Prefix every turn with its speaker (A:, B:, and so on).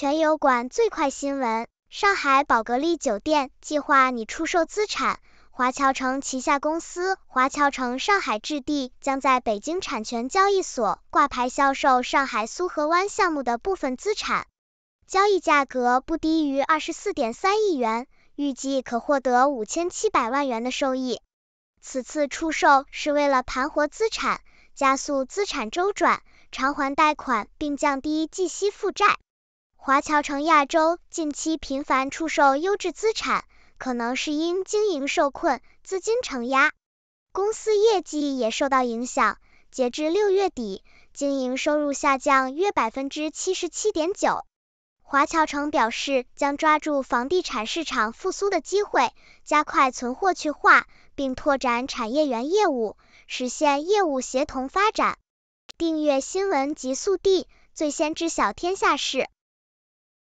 A: 全油管最快新闻：上海宝格丽酒店计划拟出售资产，华侨城旗下公司华侨城上海置地将在北京产权交易所挂牌销售上海苏河湾项目的部分资产，交易价格不低于二十四点三亿元，预计可获得五千七百万元的收益。此次出售是为了盘活资产，加速资产周转，偿还贷款，并降低计息负债。华侨城亚洲近期频繁出售优质资产，可能是因经营受困、资金承压，公司业绩也受到影响。截至六月底，经营收入下降约百分之七十七点九。华侨城表示，将抓住房地产市场复苏的机会，加快存货去化，并拓展产业园业务，实现业务协同发展。订阅新闻极速递，最先知晓天下事。